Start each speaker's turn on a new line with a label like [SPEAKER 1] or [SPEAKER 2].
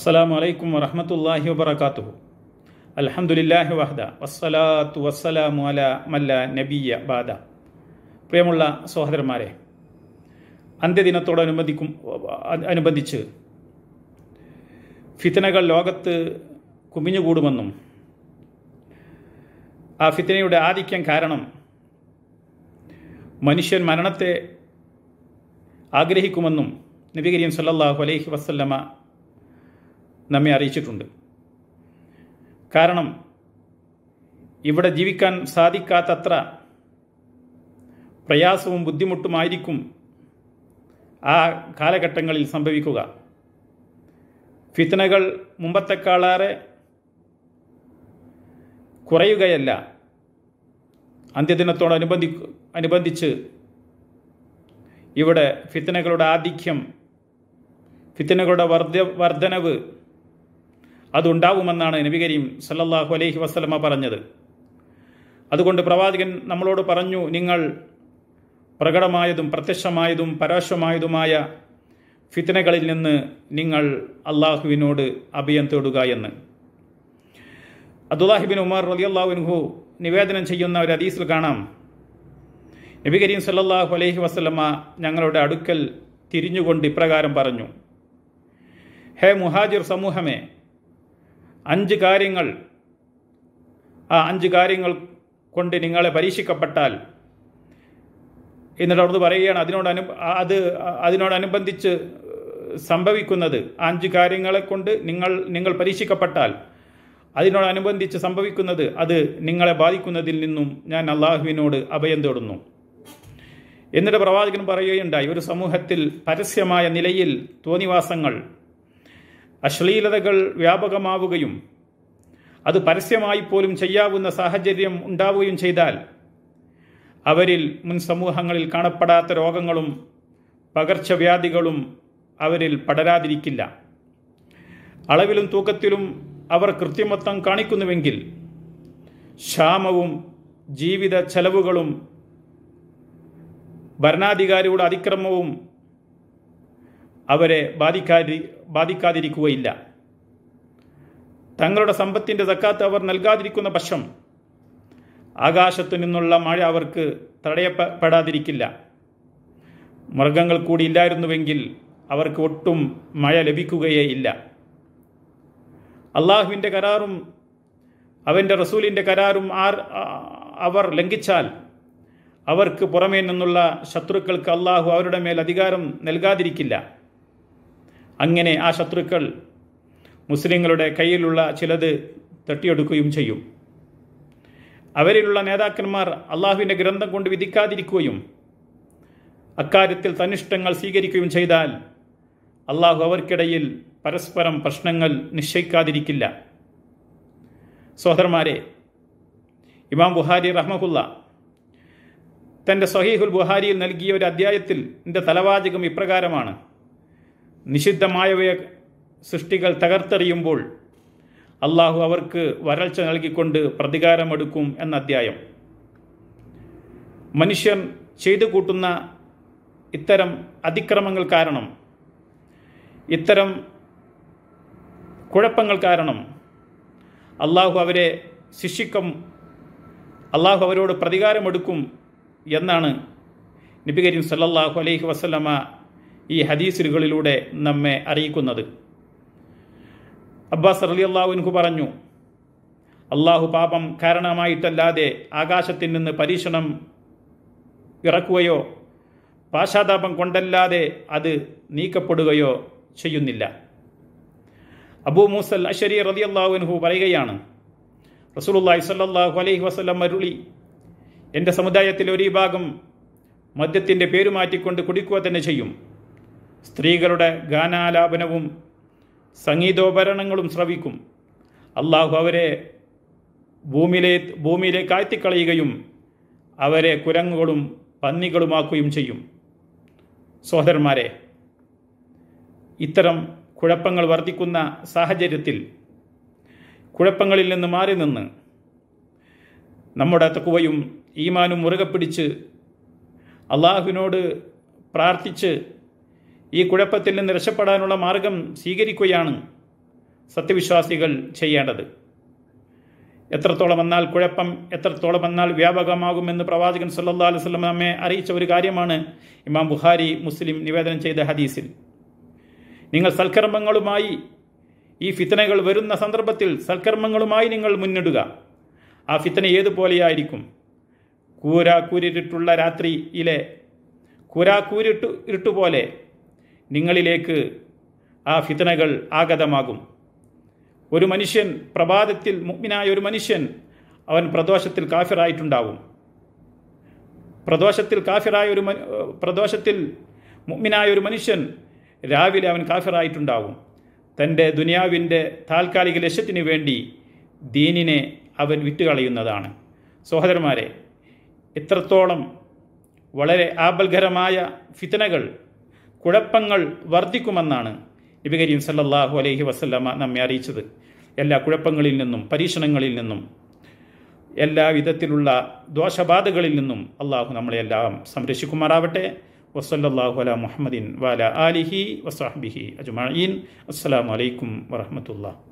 [SPEAKER 1] അസ്സാം വലൈക്കും വറഹമത്തല്ലാഹി വബർക്കാത്തു അലഹമുല്ലാഹി വഹദ വസ്സലാത്തു വസ്സലാമു അല മല്ല നബിയ ബാദ പ്രിയമുള്ള സഹോദരന്മാരെ അന്ത്യദിനത്തോടനുബന്ധിക്കും അനുബന്ധിച്ച് ഫിത്തനകൾ ലോകത്ത് കുമിഞ്ഞുകൂടുമെന്നും ആ ഫിത്തനയുടെ ആധിക്യം കാരണം മനുഷ്യൻ മരണത്തെ ആഗ്രഹിക്കുമെന്നും നബി കരീം സല്ലാഹു അലൈഹി വസ്ല്ലമ്മ നമ്മെ അറിയിച്ചിട്ടുണ്ട് കാരണം ഇവിടെ ജീവിക്കാൻ സാധിക്കാത്തത്ര പ്രയാസവും ബുദ്ധിമുട്ടുമായിരിക്കും ആ കാലഘട്ടങ്ങളിൽ സംഭവിക്കുക ഫിത്തനകൾ മുമ്പത്തെക്കാളേറെ കുറയുകയല്ല അന്ത്യദിനത്തോടനുബന്ധി അനുബന്ധിച്ച് ഇവിടെ ഫിത്തനകളുടെ ആധിക്യം ഫിത്തനകളുടെ വർദ്ധ വർധനവ് അതുണ്ടാവുമെന്നാണ് നബി കരീം സല്ലല്ലാഹു അലൈഹി വസ്ലമ പറഞ്ഞത് അതുകൊണ്ട് പ്രവാചകൻ നമ്മളോട് പറഞ്ഞു നിങ്ങൾ പ്രകടമായതും പ്രത്യക്ഷമായതും പരാശ്വമായതുമായ ഫിത്തനകളിൽ നിന്ന് നിങ്ങൾ അള്ളാഹുവിനോട് അഭയം തേടുക എന്ന് അബ്ദുല്ലാഹിബിൻ ഉമർ റലി അള്ളാഹുവിൻഹു നിവേദനം ചെയ്യുന്ന ഒരു അദീസിൽ കാണാം നബി കരീം സല്ലാഹു അലൈഹി വസ്ലമ ഞങ്ങളുടെ അടുക്കൽ തിരിഞ്ഞുകൊണ്ട് ഇപ്രകാരം പറഞ്ഞു ഹേ മുഹാജിർ സമൂഹമേ അഞ്ച് കാര്യങ്ങൾ ആ അഞ്ച് കാര്യങ്ങൾ കൊണ്ട് നിങ്ങളെ പരീക്ഷിക്കപ്പെട്ടാൽ എന്നിട്ട് അവിടുന്ന് പറയുകയാണ് അതിനോടനു അത് അതിനോടനുബന്ധിച്ച് സംഭവിക്കുന്നത് അഞ്ച് കാര്യങ്ങളെ കൊണ്ട് നിങ്ങൾ നിങ്ങൾ പരീക്ഷിക്കപ്പെട്ടാൽ അതിനോടനുബന്ധിച്ച് സംഭവിക്കുന്നത് അത് നിങ്ങളെ ബാധിക്കുന്നതിൽ നിന്നും ഞാൻ അള്ളാഹുവിനോട് അഭയം തേടുന്നു എന്നിട്ട് പ്രവാചകൻ പറയുകയുണ്ടായി ഒരു സമൂഹത്തിൽ പരസ്യമായ നിലയിൽ തോന്നിവാസങ്ങൾ അശ്ലീലതകൾ വ്യാപകമാവുകയും അത് പരസ്യമായി പോലും ചെയ്യാവുന്ന സാഹചര്യം ഉണ്ടാവുകയും ചെയ്താൽ അവരിൽ മുൻ സമൂഹങ്ങളിൽ കാണപ്പെടാത്ത രോഗങ്ങളും പകർച്ചവ്യാധികളും അവരിൽ പടരാതിരിക്കില്ല അളവിലും തൂക്കത്തിലും അവർ കൃത്യമത്വം കാണിക്കുന്നുവെങ്കിൽ ക്ഷാമവും ജീവിത ചെലവുകളും ഭരണാധികാരിയുടെ അതിക്രമവും അവരെ ബാധിക്കാതി ബാധിക്കാതിരിക്കുകയില്ല തങ്ങളുടെ സമ്പത്തിൻ്റെ സക്കാത്ത് അവർ നൽകാതിരിക്കുന്ന പക്ഷം ആകാശത്തു നിന്നുള്ള മഴ അവർക്ക് തടയപ്പെടാതിരിക്കില്ല മൃഗങ്ങൾ കൂടി ഇല്ലായിരുന്നുവെങ്കിൽ അവർക്ക് ഒട്ടും മഴ ലഭിക്കുകയേ ഇല്ല അള്ളാഹുവിൻ്റെ കരാറും അവൻ്റെ റസൂലിൻ്റെ കരാറും ആർ അവർ ലംഘിച്ചാൽ അവർക്ക് പുറമേ നിന്നുള്ള ശത്രുക്കൾക്ക് അള്ളാഹു അവരുടെ മേൽ അധികാരം നൽകാതിരിക്കില്ല അങ്ങനെ ആ ശത്രുക്കൾ മുസ്ലിങ്ങളുടെ കയ്യിലുള്ള ചിലത് തട്ടിയെടുക്കുകയും ചെയ്യും അവരിലുള്ള നേതാക്കന്മാർ അള്ളാഹുവിൻ്റെ ഗ്രന്ഥം കൊണ്ട് വിധിക്കാതിരിക്കുകയും അക്കാര്യത്തിൽ തന്നിഷ്ടങ്ങൾ സ്വീകരിക്കുകയും ചെയ്താൽ അള്ളാഹു അവർക്കിടയിൽ പരസ്പരം പ്രശ്നങ്ങൾ നിശ്ചയിക്കാതിരിക്കില്ല സഹോദരന്മാരെ ഇമാം ബുഹാരി റഹ്മഹുല്ല തൻ്റെ സഹീഹുൽ ബുഹാരിയിൽ നൽകിയ ഒരു അധ്യായത്തിൽ എൻ്റെ തലവാചകം ഇപ്രകാരമാണ് നിഷിദ്ധമായവയെ സൃഷ്ടികൾ തകർത്തെറിയുമ്പോൾ അള്ളാഹു അവർക്ക് വരൾച്ച നൽകിക്കൊണ്ട് പ്രതികാരമെടുക്കും എന്ന അധ്യായം മനുഷ്യൻ ചെയ്തു കൂട്ടുന്ന ഇത്തരം അതിക്രമങ്ങൾ കാരണം ഇത്തരം കുഴപ്പങ്ങൾ കാരണം അള്ളാഹു അവരെ ശിക്ഷിക്കും അള്ളാഹു അവരോട് പ്രതികാരമെടുക്കും എന്നാണ് നബി കരീം സല്ലാഹു അലൈഹി വസ്ലമ ഈ ഹദീസുകളിലൂടെ നമ്മെ അറിയിക്കുന്നത് അബ്ബാസ് അലി അള്ളാഹുവിൻഹു പറഞ്ഞു അള്ളാഹു പാപം കാരണമായിട്ടല്ലാതെ ആകാശത്തിൽ നിന്ന് പരീക്ഷണം ഇറക്കുകയോ പാശാതാപം കൊണ്ടല്ലാതെ അത് നീക്കപ്പെടുകയോ ചെയ്യുന്നില്ല അബൂ മൂസൽ അശ്വരി റതി അള്ളാഹുവിൻഹു പറയുകയാണ് റസൂലുള്ളാഹി സല്ലാഹു അലൈഹി വസ്ലം മരുളി എൻ്റെ സമുദായത്തിലെ ഒരു വിഭാഗം മദ്യത്തിൻ്റെ പേരുമാറ്റിക്കൊണ്ട് കുടിക്കുക തന്നെ ചെയ്യും സ്ത്രീകളുടെ ഗാനാലാപനവും സംഗീതോപകരണങ്ങളും ശ്രവിക്കും അള്ളാഹു അവരെ ഭൂമിയിലെ ഭൂമിയിലേക്ക് ആഴ്ത്തിക്കളയുകയും അവരെ കുരങ്ങുകളും പന്നികളുമാക്കുകയും ചെയ്യും സഹോദരന്മാരെ ഇത്തരം കുഴപ്പങ്ങൾ വർദ്ധിക്കുന്ന സാഹചര്യത്തിൽ കുഴപ്പങ്ങളിൽ നിന്ന് മാറി നിന്ന് നമ്മുടെ തക്കുവയും ഈമാനും മുറുകെ പിടിച്ച് അള്ളാഹുവിനോട് പ്രാർത്ഥിച്ച് ഈ കുഴപ്പത്തിൽ നിന്ന് രക്ഷപ്പെടാനുള്ള മാർഗം സ്വീകരിക്കുകയാണ് സത്യവിശ്വാസികൾ ചെയ്യേണ്ടത് എത്രത്തോളം വന്നാൽ കുഴപ്പം എത്രത്തോളം വന്നാൽ വ്യാപകമാകുമെന്ന് പ്രവാചകൻ സല്ലാ സ്വലം നമ്മെ അറിയിച്ച ഒരു കാര്യമാണ് ഇമാം ബുഹാരി മുസ്ലിം നിവേദനം ചെയ്ത ഹദീസിൽ നിങ്ങൾ സൽക്കർമ്മങ്ങളുമായി ഈ ഫിത്തനകൾ വരുന്ന സന്ദർഭത്തിൽ സൽക്കർമ്മങ്ങളുമായി നിങ്ങൾ മുന്നിടുക ആ ഫിത്തന ഏതുപോലെയായിരിക്കും കൂരാക്കൂരിട്ടുള്ള രാത്രിയിലെ കൂരാക്കൂരിട്ടു ഇരുട്ടുപോലെ നിങ്ങളിലേക്ക് ആ ഫിതനകൾ ആഗതമാകും ഒരു മനുഷ്യൻ പ്രഭാതത്തിൽ മുഗ്മിനായ ഒരു മനുഷ്യൻ അവൻ പ്രദോഷത്തിൽ കാഫിറായിട്ടുണ്ടാവും പ്രദോഷത്തിൽ കാഫിറായ ഒരു പ്രദോഷത്തിൽ മുഗ്മിനായ ഒരു മനുഷ്യൻ രാവിലെ അവൻ കാഫിറായിട്ടുണ്ടാവും തൻ്റെ ദുനിയാവിൻ്റെ താൽക്കാലിക ലക്ഷ്യത്തിന് വേണ്ടി ദീനിനെ അവൻ വിറ്റുകളയുന്നതാണ് സഹോദരന്മാരെ എത്രത്തോളം വളരെ ആപൽകരമായ ഫിത്തനകൾ കുഴപ്പങ്ങൾ വർദ്ധിക്കുമെന്നാണ് നബി കരീം സല്ലാഹു അലൈഹി വസ്ല്ലമ നമ്മെ അറിയിച്ചത് എല്ലാ കുഴപ്പങ്ങളിൽ നിന്നും പരീക്ഷണങ്ങളിൽ നിന്നും എല്ലാ വിധത്തിലുള്ള ദോഷബാധകളിൽ നിന്നും അള്ളാഹു നമ്മളെല്ലാം സംരക്ഷിക്കുമാറാവട്ടെ വസല്ലാഹു അല മുഹമ്മദിൻ വാല ആലിഹി വസാഹ്ബിഹി അജുമീൻ അസ്സാം വലൈക്കും വറഹമത്തുള്ള